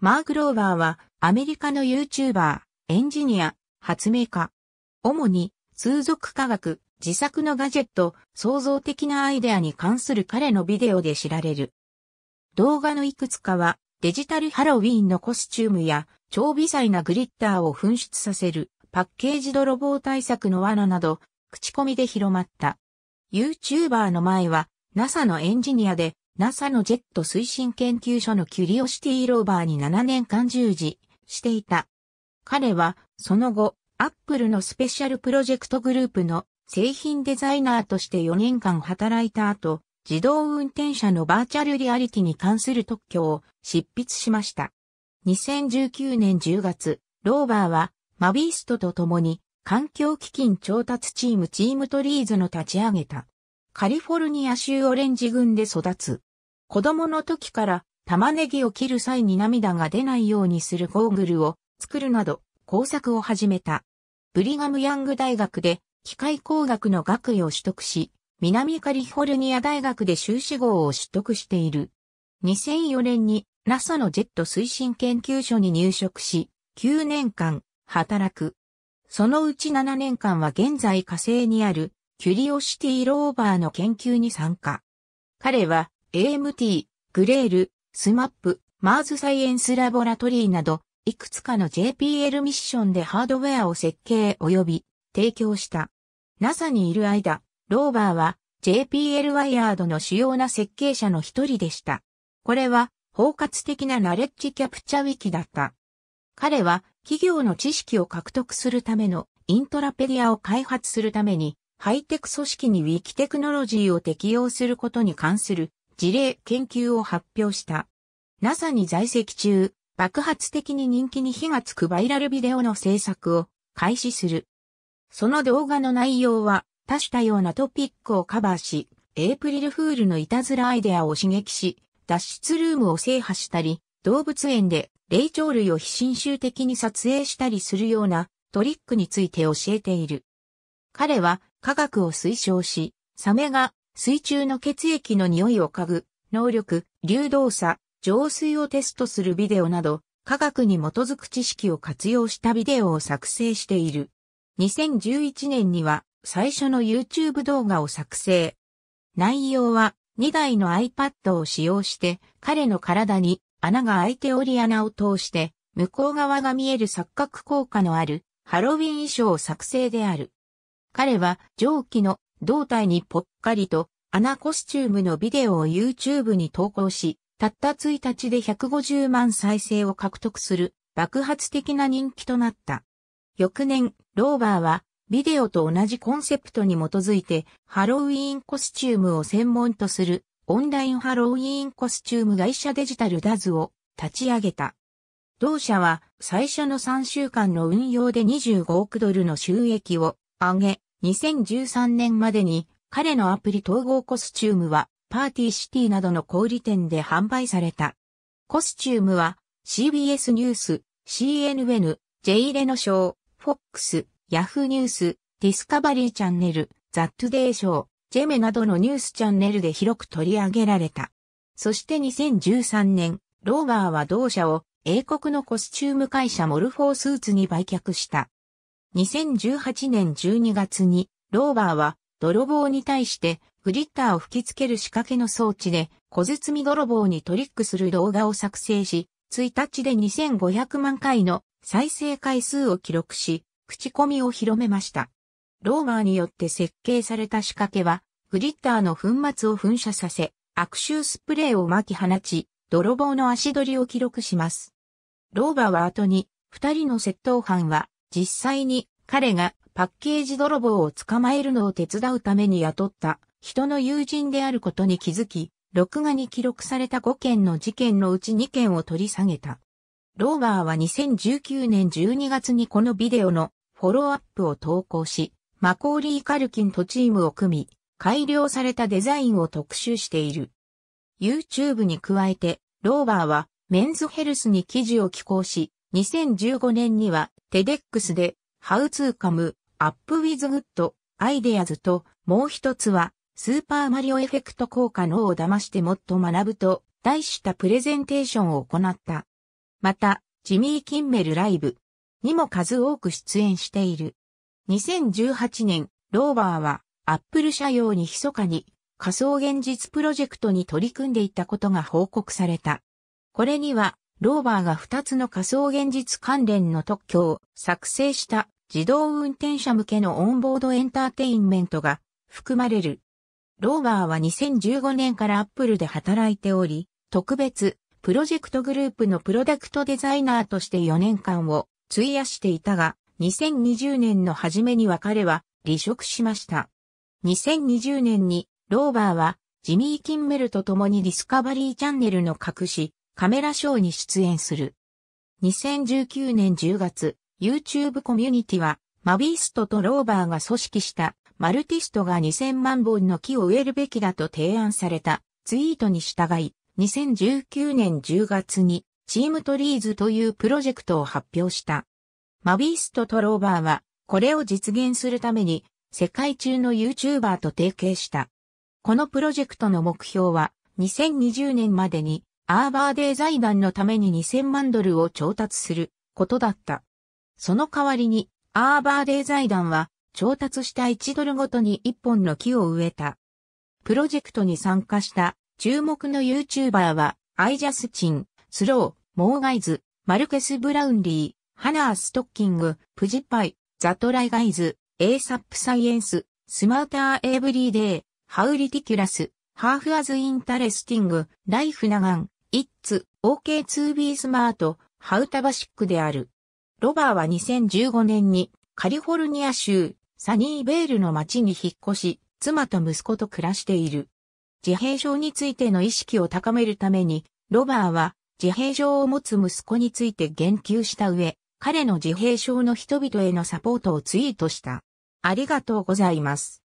マーク・ローバーはアメリカの YouTuber、エンジニア、発明家。主に通俗科学、自作のガジェット、創造的なアイデアに関する彼のビデオで知られる。動画のいくつかはデジタルハロウィンのコスチュームや超微細なグリッターを噴出させるパッケージ泥棒対策の罠など口コミで広まった。YouTuber の前は NASA のエンジニアで NASA のジェット推進研究所のキュリオシティローバーに7年間従事していた。彼は、その後、アップルのスペシャルプロジェクトグループの製品デザイナーとして4年間働いた後、自動運転車のバーチャルリアリティに関する特許を執筆しました。2019年10月、ローバーは、マビーストと共に、環境基金調達チームチームトリーズの立ち上げた。カリフォルニア州オレンジ郡で育つ。子供の時から玉ねぎを切る際に涙が出ないようにするゴーグルを作るなど工作を始めた。ブリガムヤング大学で機械工学の学位を取得し、南カリフォルニア大学で修士号を取得している。2004年に NASA のジェット推進研究所に入職し、9年間働く。そのうち7年間は現在火星にあるキュリオシティローバーの研究に参加。彼は AMT、グレール、スマップ、マーズサイエンスラボラトリーなど、いくつかの JPL ミッションでハードウェアを設計及び提供した。NASA にいる間、ローバーは JPL ワイヤードの主要な設計者の一人でした。これは包括的なナレッジキャプチャウィキだった。彼は企業の知識を獲得するためのイントラペディアを開発するためにハイテク組織にウィキテクノロジーを適用することに関する事例研究を発表した。NASA に在籍中、爆発的に人気に火がつくバイラルビデオの制作を開始する。その動画の内容は多種多様なトピックをカバーし、エイプリルフールのいたずらアイデアを刺激し、脱出ルームを制覇したり、動物園で霊長類を非侵襲的に撮影したりするようなトリックについて教えている。彼は科学を推奨し、サメが水中の血液の匂いを嗅ぐ、能力、流動さ、浄水をテストするビデオなど、科学に基づく知識を活用したビデオを作成している。2011年には最初の YouTube 動画を作成。内容は2台の iPad を使用して彼の体に穴が開いており穴を通して向こう側が見える錯覚効果のあるハロウィン衣装を作成である。彼は蒸気の胴体にぽっかりと穴コスチュームのビデオを YouTube に投稿し、たった1日で150万再生を獲得する爆発的な人気となった。翌年、ローバーはビデオと同じコンセプトに基づいてハロウィーンコスチュームを専門とするオンラインハロウィーンコスチューム会社デジタルダズを立ち上げた。同社は最初の3週間の運用で25億ドルの収益を上げ、2013年までに彼のアプリ統合コスチュームはパーティーシティなどの小売店で販売された。コスチュームは CBS ニュース、CNN、J レノショー、FOX、Yahoo ニュース、ディスカバリーチャンネル、ザ・トゥデイショー、ジェメなどのニュースチャンネルで広く取り上げられた。そして2013年、ローバーは同社を英国のコスチューム会社モルフォースーツに売却した。2018年12月に、ローバーは泥棒に対してグリッターを吹き付ける仕掛けの装置で小包泥棒にトリックする動画を作成し、1日で2500万回の再生回数を記録し、口コミを広めました。ローバーによって設計された仕掛けは、グリッターの粉末を噴射させ、悪臭スプレーを巻き放ち、泥棒の足取りを記録します。ローバーは後に、二人の窃盗犯は実際に彼がパッケージ泥棒を捕まえるのを手伝うために雇った人の友人であることに気づき、録画に記録された5件の事件のうち2件を取り下げた。ローバーは2019年12月にこのビデオのフォローアップを投稿し、マコーリー・カルキンとチームを組み、改良されたデザインを特集している。YouTube に加えて、ローバーはメンズヘルスに記事を寄稿し、2015年にはテデックスで、How to Come Up with Good Ideas と、もう一つは、スーパーマリオエフェクト効果脳を騙してもっと学ぶと、題したプレゼンテーションを行った。また、ジミー・キンメルライブにも数多く出演している。2018年、ローバーは、アップル社用に密かに仮想現実プロジェクトに取り組んでいたことが報告された。これには、ローバーが2つの仮想現実関連の特許を作成した自動運転者向けのオンボードエンターテインメントが含まれる。ローバーは2015年からアップルで働いており、特別プロジェクトグループのプロダクトデザイナーとして4年間を費やしていたが、2020年の初めに別れは離職しました。2020年にローバーはジミー・キンメルと共にディスカバリーチャンネルの隠しカメラショーに出演する。2019年10月、YouTube コミュニティは、マビーストとローバーが組織したマルティストが2000万本の木を植えるべきだと提案されたツイートに従い、2019年10月にチームトリーズというプロジェクトを発表した。マビーストとローバーはこれを実現するために世界中の YouTuber と提携した。このプロジェクトの目標は2020年までにアーバーデー財団のために2000万ドルを調達することだった。その代わりに、アーバーデー財団は、調達した1ドルごとに1本の木を植えた。プロジェクトに参加した注目の YouTuber は、アイジャスチン、スロー、モーガイズ、マルケス・ブラウンリー、ハナー・ストッキング、プジパイ、ザトライガイズ、エーサップ・サイエンス、スマーター・エイブリーデー、ハウリティキュラス、ハーフ・アズ・インタレスティング、ライフ・ナガン、It's OK 2 be smart, how t a b である。ロバーは2015年にカリフォルニア州サニーベールの町に引っ越し、妻と息子と暮らしている。自閉症についての意識を高めるために、ロバーは自閉症を持つ息子について言及した上、彼の自閉症の人々へのサポートをツイートした。ありがとうございます。